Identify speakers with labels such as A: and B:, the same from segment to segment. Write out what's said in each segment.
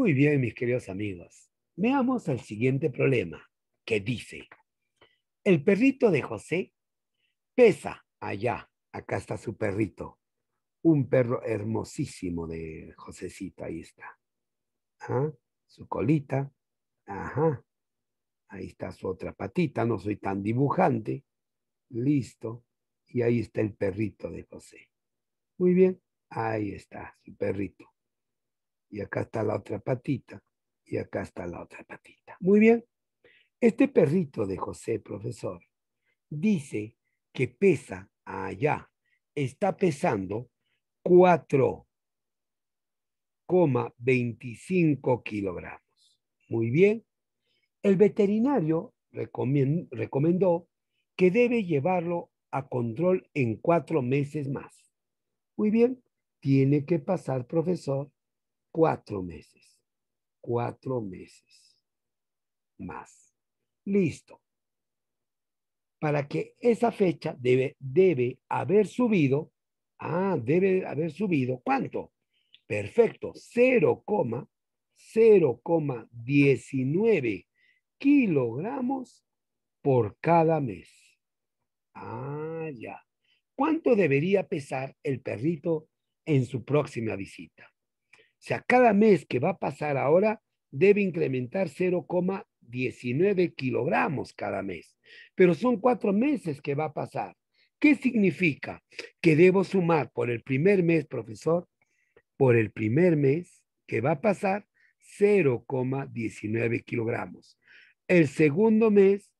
A: Muy bien, mis queridos amigos. Veamos el siguiente problema, que dice, el perrito de José pesa allá, acá está su perrito, un perro hermosísimo de Josecito, ahí está. Su colita, ajá, ahí está su otra patita, no soy tan dibujante, listo, y ahí está el perrito de José. Muy bien, ahí está su perrito y acá está la otra patita, y acá está la otra patita. Muy bien. Este perrito de José, profesor, dice que pesa allá, ah, está pesando 4,25 kilogramos. Muy bien. El veterinario recomendó que debe llevarlo a control en cuatro meses más. Muy bien, tiene que pasar, profesor, cuatro meses. Cuatro meses más. Listo. Para que esa fecha debe, debe haber subido. Ah, debe haber subido. ¿Cuánto? Perfecto. 0,0,19 kilogramos por cada mes. Ah, ya. ¿Cuánto debería pesar el perrito en su próxima visita? sea, cada mes que va a pasar ahora debe incrementar 0,19 kilogramos cada mes. Pero son cuatro meses que va a pasar. ¿Qué significa? Que debo sumar por el primer mes, profesor, por el primer mes que va a pasar 0,19 kilogramos. El segundo mes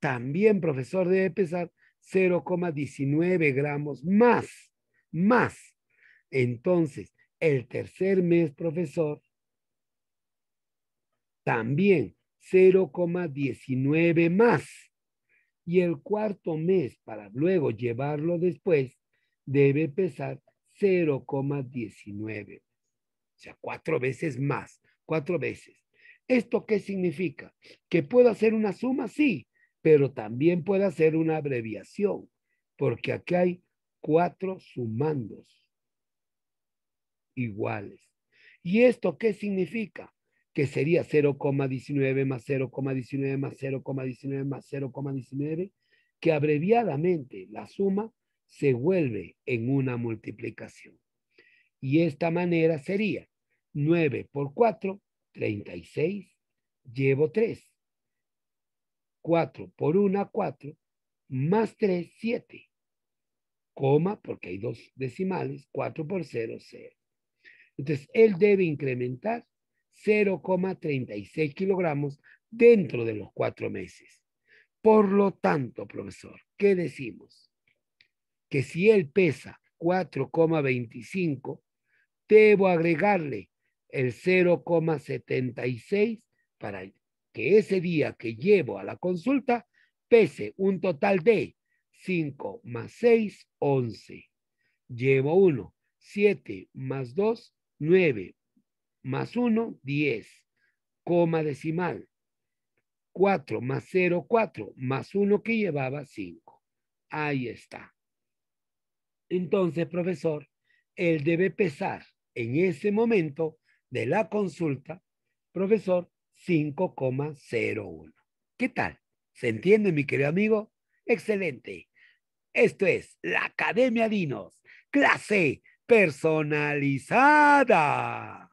A: también, profesor, debe pesar 0,19 gramos más, más. Entonces, el tercer mes, profesor, también 0,19 más. Y el cuarto mes, para luego llevarlo después, debe pesar 0,19. O sea, cuatro veces más, cuatro veces. ¿Esto qué significa? ¿Que puedo hacer una suma? Sí, pero también puedo hacer una abreviación, porque aquí hay cuatro sumandos iguales. ¿Y esto qué significa? Que sería 0,19 más 0,19 más 0,19 más 0,19, que abreviadamente la suma se vuelve en una multiplicación. Y esta manera sería 9 por 4, 36, llevo 3. 4 por 1, 4, más 3, 7. Coma, porque hay dos decimales, 4 por 0, 0. Entonces, él debe incrementar 0,36 kilogramos dentro de los cuatro meses. Por lo tanto, profesor, ¿qué decimos? Que si él pesa 4,25, debo agregarle el 0,76 para que ese día que llevo a la consulta pese un total de 5 más 6, 11. Llevo 1, 7 más 2, 9 más 1, 10, coma decimal. 4 más 0, 4, más 1 que llevaba 5. Ahí está. Entonces, profesor, él debe pesar en ese momento de la consulta, profesor, 5,01. ¿Qué tal? ¿Se entiende, mi querido amigo? Excelente. Esto es la Academia Dinos, clase personalizada.